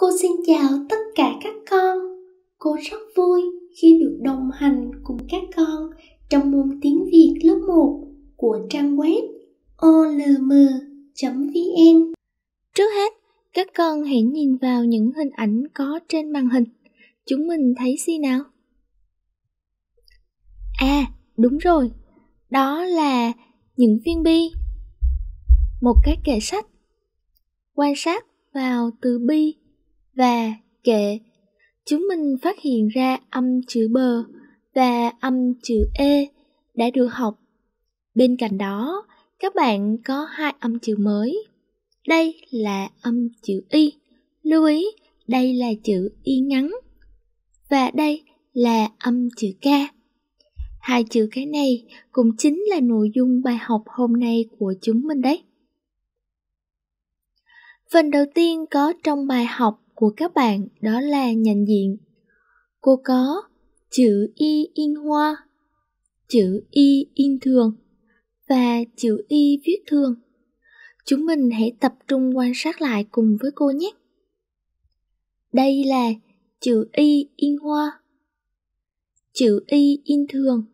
Cô xin chào tất cả các con. Cô rất vui khi được đồng hành cùng các con trong môn tiếng Việt lớp 1 của trang web olm.vn. Trước hết, các con hãy nhìn vào những hình ảnh có trên màn hình. Chúng mình thấy gì nào? À, đúng rồi. Đó là những viên bi, một cái kệ sách. Quan sát vào từ bi và kệ. Chúng mình phát hiện ra âm chữ b và âm chữ e đã được học. Bên cạnh đó, các bạn có hai âm chữ mới. Đây là âm chữ y. Lưu ý, đây là chữ y ngắn. Và đây là âm chữ k. Hai chữ cái này cũng chính là nội dung bài học hôm nay của chúng mình đấy. Phần đầu tiên có trong bài học của các bạn đó là nhận diện. Cô có chữ Y in hoa, chữ Y in thường và chữ Y viết thường. Chúng mình hãy tập trung quan sát lại cùng với cô nhé. Đây là chữ Y in hoa, chữ Y in thường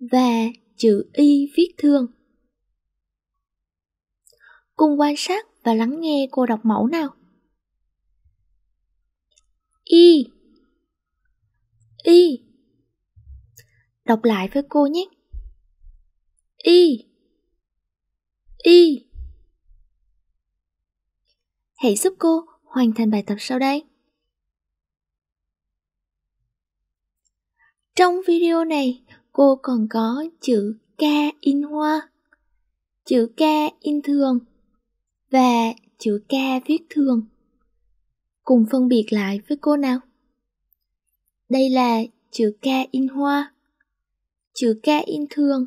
và chữ Y viết thường. Cùng quan sát và lắng nghe cô đọc mẫu nào y y đọc lại với cô nhé y y hãy giúp cô hoàn thành bài tập sau đây trong video này cô còn có chữ k in hoa chữ k in thường và chữ k viết thường cùng phân biệt lại với cô nào. Đây là chữ k in hoa, chữ k in thường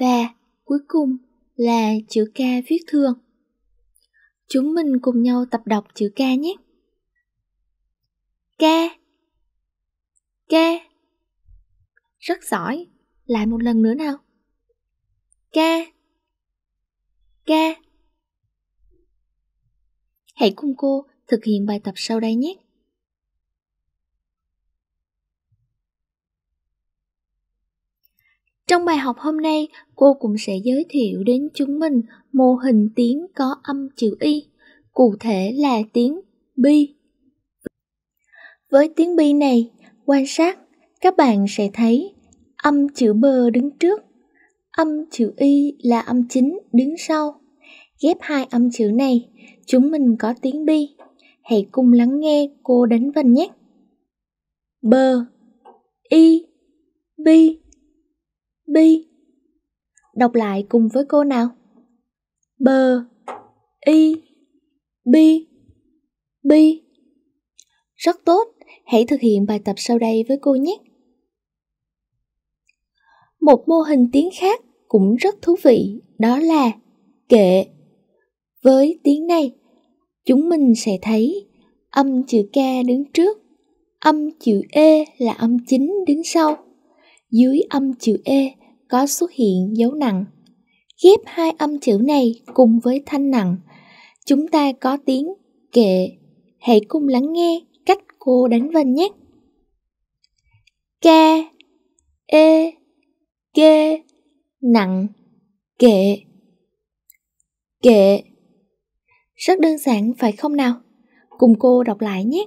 và cuối cùng là chữ k viết thường. Chúng mình cùng nhau tập đọc chữ k nhé. k k Rất giỏi, lại một lần nữa nào. k k Hãy cùng cô thực hiện bài tập sau đây nhé. Trong bài học hôm nay, cô cũng sẽ giới thiệu đến chúng mình mô hình tiếng có âm chữ Y, cụ thể là tiếng Bi. Với tiếng Bi này, quan sát, các bạn sẽ thấy âm chữ bờ đứng trước, âm chữ Y là âm chính đứng sau. Ghép hai âm chữ này, chúng mình có tiếng Bi hãy cùng lắng nghe cô đánh vần nhé. B I B B Đọc lại cùng với cô nào. B I B B Rất tốt, hãy thực hiện bài tập sau đây với cô nhé. Một mô hình tiếng khác cũng rất thú vị, đó là kệ. Với tiếng này, chúng mình sẽ thấy âm chữ K đứng trước, âm chữ E là âm chính đứng sau. Dưới âm chữ E có xuất hiện dấu nặng. Ghép hai âm chữ này cùng với thanh nặng, chúng ta có tiếng kệ. Hãy cùng lắng nghe cách cô đánh vần nhé. K, E, K, nặng, kệ. Kệ rất đơn giản phải không nào? Cùng cô đọc lại nhé.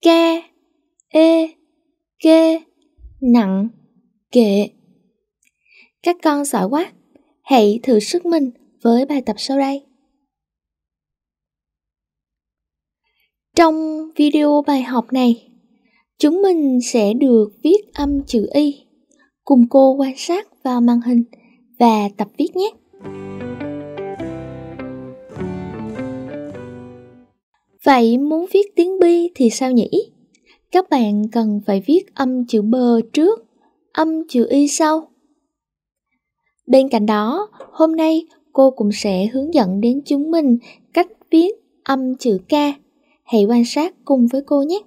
K E K Nặng Kệ Các con giỏi quá! Hãy thử sức mình với bài tập sau đây. Trong video bài học này, chúng mình sẽ được viết âm chữ Y. Cùng cô quan sát vào màn hình và tập viết nhé. Vậy muốn viết tiếng Bi thì sao nhỉ? Các bạn cần phải viết âm chữ bờ trước, âm chữ y sau. Bên cạnh đó, hôm nay cô cũng sẽ hướng dẫn đến chúng mình cách viết âm chữ K. Hãy quan sát cùng với cô nhé.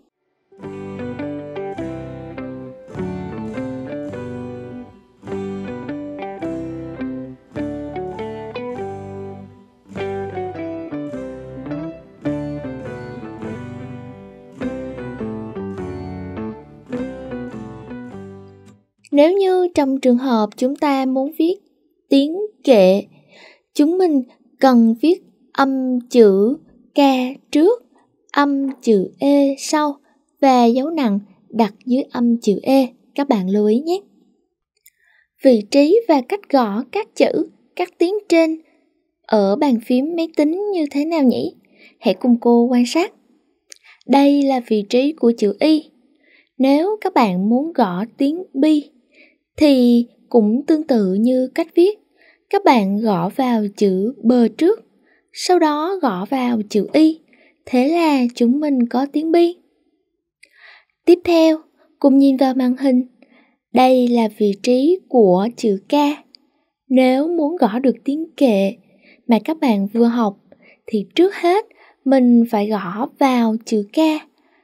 nếu như trong trường hợp chúng ta muốn viết tiếng kệ chúng mình cần viết âm chữ k trước âm chữ e sau và dấu nặng đặt dưới âm chữ e các bạn lưu ý nhé vị trí và cách gõ các chữ các tiếng trên ở bàn phím máy tính như thế nào nhỉ hãy cùng cô quan sát đây là vị trí của chữ y nếu các bạn muốn gõ tiếng bi thì cũng tương tự như cách viết các bạn gõ vào chữ bờ trước sau đó gõ vào chữ y thế là chúng mình có tiếng bi tiếp theo cùng nhìn vào màn hình đây là vị trí của chữ k nếu muốn gõ được tiếng kệ mà các bạn vừa học thì trước hết mình phải gõ vào chữ k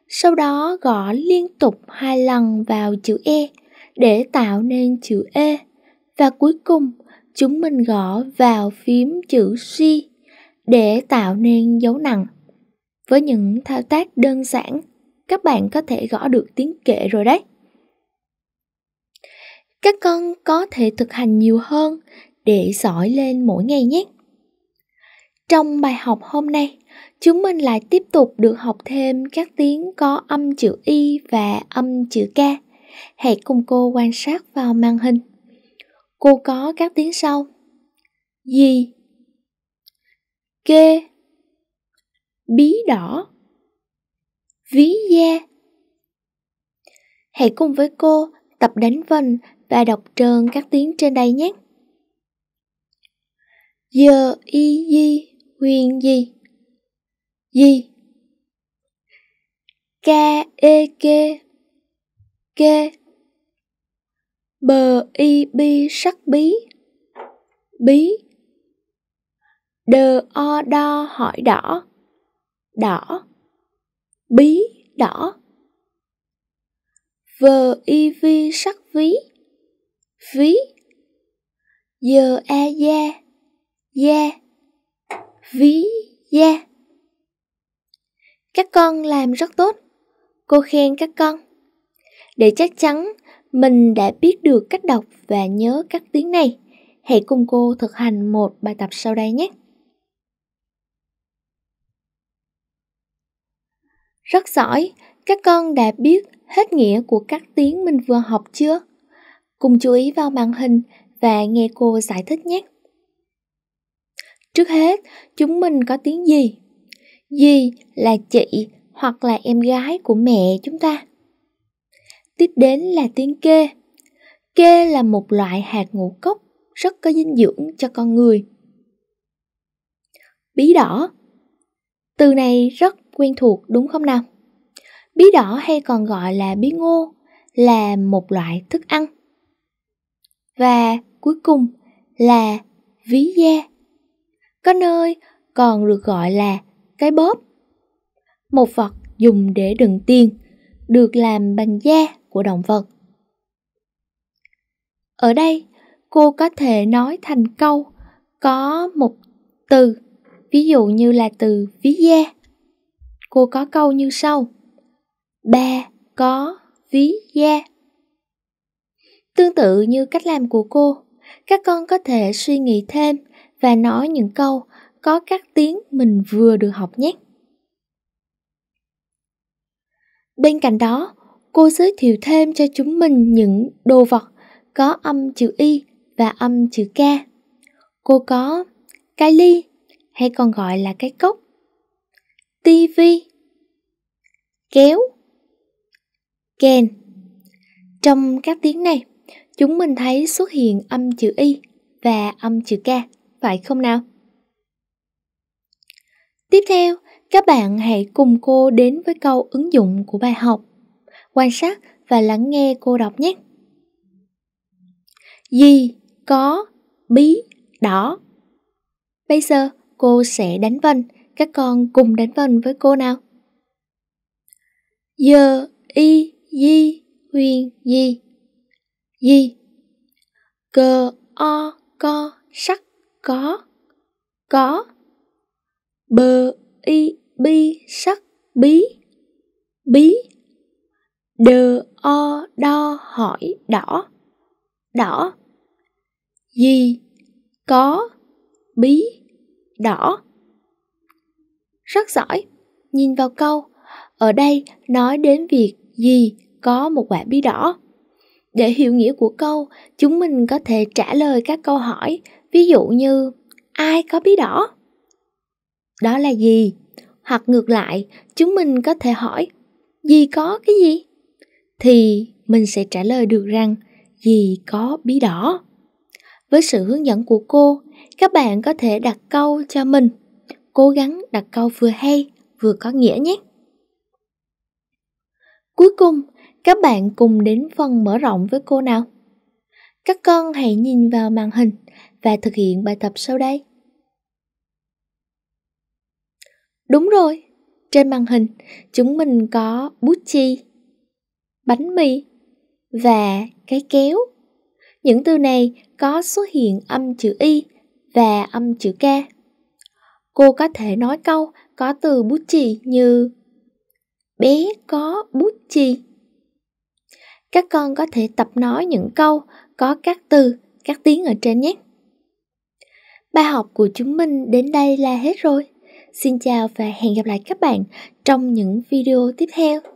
sau đó gõ liên tục hai lần vào chữ e để tạo nên chữ E và cuối cùng chúng mình gõ vào phím chữ C để tạo nên dấu nặng. Với những thao tác đơn giản, các bạn có thể gõ được tiếng kệ rồi đấy. Các con có thể thực hành nhiều hơn để giỏi lên mỗi ngày nhé. Trong bài học hôm nay, chúng mình lại tiếp tục được học thêm các tiếng có âm chữ Y và âm chữ K Hãy cùng cô quan sát vào màn hình. Cô có các tiếng sau. Gì? Kê. Bí đỏ. Ví da. Hãy cùng với cô tập đánh vần và đọc trơn các tiếng trên đây nhé. Giờ y di huyền gì? Gì? K e kê ghê bờ y bi sắc bí bí đờ o đo hỏi đỏ đỏ bí đỏ vờ y vi sắc ví ví giờ e da da ví da các con làm rất tốt cô khen các con để chắc chắn mình đã biết được cách đọc và nhớ các tiếng này, hãy cùng cô thực hành một bài tập sau đây nhé. Rất giỏi, các con đã biết hết nghĩa của các tiếng mình vừa học chưa? Cùng chú ý vào màn hình và nghe cô giải thích nhé. Trước hết, chúng mình có tiếng gì? Dì là chị hoặc là em gái của mẹ chúng ta. Tiếp đến là tiếng kê. Kê là một loại hạt ngũ cốc rất có dinh dưỡng cho con người. Bí đỏ Từ này rất quen thuộc đúng không nào? Bí đỏ hay còn gọi là bí ngô là một loại thức ăn. Và cuối cùng là ví da. Có nơi còn được gọi là cái bóp. Một vật dùng để đựng tiền, được làm bằng da của động vật. Ở đây, cô có thể nói thành câu có một từ, ví dụ như là từ ví da. Cô có câu như sau. Bà có ví da. Tương tự như cách làm của cô, các con có thể suy nghĩ thêm và nói những câu có các tiếng mình vừa được học nhé. Bên cạnh đó, cô giới thiệu thêm cho chúng mình những đồ vật có âm chữ Y và âm chữ K. Cô có cái ly hay còn gọi là cái cốc, tivi, kéo, kèn. Trong các tiếng này, chúng mình thấy xuất hiện âm chữ Y và âm chữ K, phải không nào? Tiếp theo, các bạn hãy cùng cô đến với câu ứng dụng của bài học quan sát và lắng nghe cô đọc nhé. Gì, có, bí, đỏ. Bây giờ cô sẽ đánh vần, các con cùng đánh vần với cô nào. Giờ, y, di, huyền, di, di. Cờ, o, co, sắc, có, có. Bờ, y, bi, sắc, bí, bí đờ o đo hỏi đỏ đỏ gì có bí đỏ rất giỏi nhìn vào câu ở đây nói đến việc gì có một quả bí đỏ để hiểu nghĩa của câu chúng mình có thể trả lời các câu hỏi ví dụ như ai có bí đỏ đó là gì hoặc ngược lại chúng mình có thể hỏi gì có cái gì thì mình sẽ trả lời được rằng gì có bí đỏ. Với sự hướng dẫn của cô, các bạn có thể đặt câu cho mình. Cố gắng đặt câu vừa hay, vừa có nghĩa nhé. Cuối cùng, các bạn cùng đến phần mở rộng với cô nào. Các con hãy nhìn vào màn hình và thực hiện bài tập sau đây. Đúng rồi, trên màn hình chúng mình có bút chì, bánh mì và cái kéo. Những từ này có xuất hiện âm chữ Y và âm chữ K. Cô có thể nói câu có từ bút chì như bé có bút chì. Các con có thể tập nói những câu có các từ, các tiếng ở trên nhé. Bài học của chúng mình đến đây là hết rồi. Xin chào và hẹn gặp lại các bạn trong những video tiếp theo.